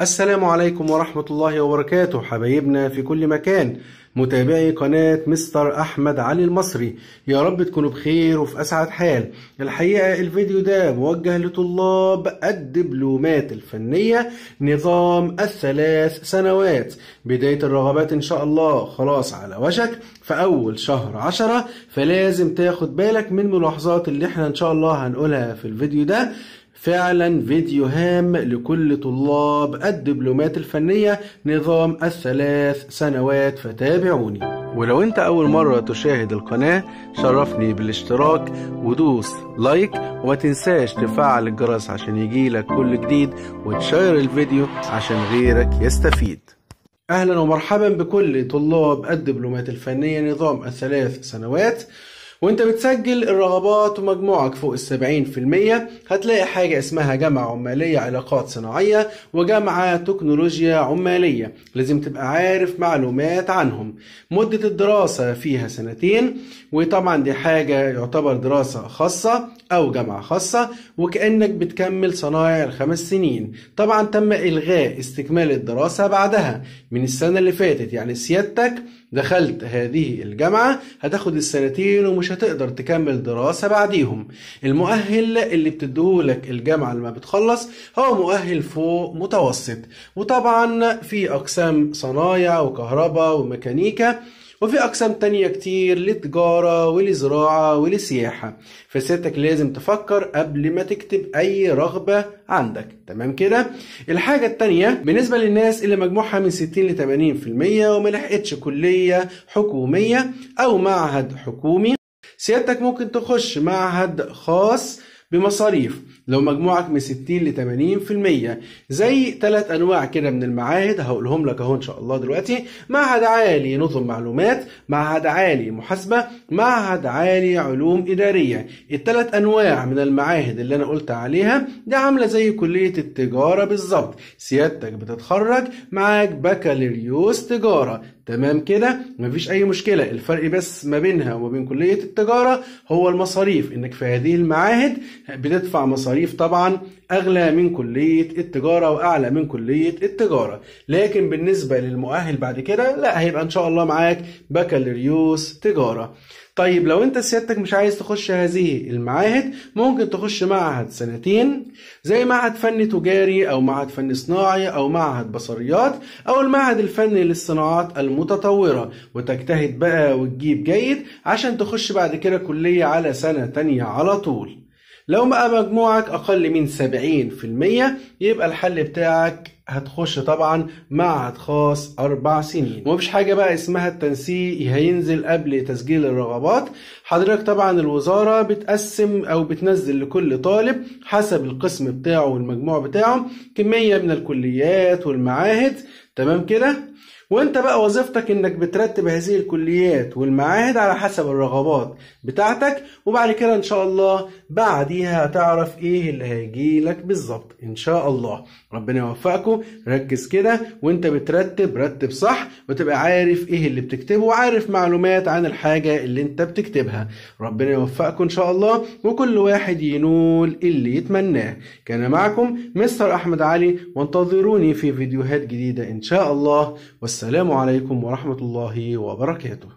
السلام عليكم ورحمة الله وبركاته حبايبنا في كل مكان متابعي قناة مستر أحمد علي المصري يا رب تكونوا بخير وفي أسعد حال الحقيقة الفيديو ده موجه لطلاب الدبلومات الفنية نظام الثلاث سنوات بداية الرغبات إن شاء الله خلاص على وشك في أول شهر عشرة فلازم تاخد بالك من ملاحظات اللي احنا إن شاء الله هنقولها في الفيديو ده فعلا فيديو هام لكل طلاب الدبلومات الفنية نظام الثلاث سنوات فتابعوني ولو انت اول مرة تشاهد القناة شرفني بالاشتراك ودوس لايك وما تنساش تفعل الجرس عشان يجيلك كل جديد وتشير الفيديو عشان غيرك يستفيد اهلا ومرحبا بكل طلاب الدبلومات الفنية نظام الثلاث سنوات وانت بتسجل الرغبات ومجموعك فوق السبعين في المية هتلاقي حاجة اسمها جامعة عمالية علاقات صناعية وجامعة تكنولوجيا عمالية لازم تبقى عارف معلومات عنهم مدة الدراسة فيها سنتين وطبعا دي حاجة يعتبر دراسة خاصة أو جامعة خاصة وكأنك بتكمل صنايع الخمس سنين طبعا تم إلغاء استكمال الدراسة بعدها من السنة اللي فاتت يعني سيادتك دخلت هذه الجامعة هتاخد السنتين ومش هتقدر تكمل دراسة بعديهم المؤهل اللي بتديهولك الجامعة لما بتخلص هو مؤهل فوق متوسط وطبعا في أقسام صنايع وكهرباء وميكانيكا وفي أقسام تانية كتير للتجارة ولزراعة ولسياحة فسيادتك لازم تفكر قبل ما تكتب أي رغبة عندك تمام كده الحاجة التانية بالنسبة للناس اللي مجموعها من 60 ل 80% وما لحقتش كلية حكومية أو معهد حكومي سيادتك ممكن تخش معهد خاص بمصاريف لو مجموعك من 60 ل 80% زي ثلاث انواع كده من المعاهد هقولهم لك اهو ان شاء الله دلوقتي معهد عالي نظم معلومات معهد عالي محاسبه معهد عالي علوم اداريه الثلاث انواع من المعاهد اللي انا قلت عليها دي عامله زي كليه التجاره بالظبط سيادتك بتتخرج معاك بكالوريوس تجاره تمام كده مفيش اي مشكله الفرق بس ما بينها وما بين كليه التجاره هو المصاريف انك في هذه المعاهد بتدفع مصاريف الصريف طبعا أغلى من كلية التجارة وأعلى من كلية التجارة لكن بالنسبة للمؤهل بعد كده لا هيبقى إن شاء الله معاك بكالوريوس تجارة طيب لو انت سيادتك مش عايز تخش هذه المعاهد ممكن تخش معهد سنتين زي معهد فني تجاري او معهد فني صناعي او معهد بصريات او المعهد الفني للصناعات المتطورة وتجتهد بقى وتجيب جيد عشان تخش بعد كده كلية على سنة تانية على طول لو بقى مجموعك أقل من 70% يبقى الحل بتاعك هتخش طبعا معهد خاص اربع سنين ومفيش حاجه بقى اسمها التنسيق هينزل قبل تسجيل الرغبات حضرتك طبعا الوزاره بتقسم او بتنزل لكل طالب حسب القسم بتاعه والمجموع بتاعه كميه من الكليات والمعاهد تمام كده وانت بقى وظيفتك انك بترتب هذه الكليات والمعاهد على حسب الرغبات بتاعتك وبعد كده ان شاء الله بعديها هتعرف ايه اللي هيجي لك بالظبط ان شاء الله ربنا يوفقكم ركز كده وانت بترتب رتب صح وتبقى عارف ايه اللي بتكتبه وعارف معلومات عن الحاجة اللي انت بتكتبها ربنا يوفقكم ان شاء الله وكل واحد ينول اللي يتمناه كان معكم مستر احمد علي وانتظروني في فيديوهات جديدة ان شاء الله والسلام عليكم ورحمة الله وبركاته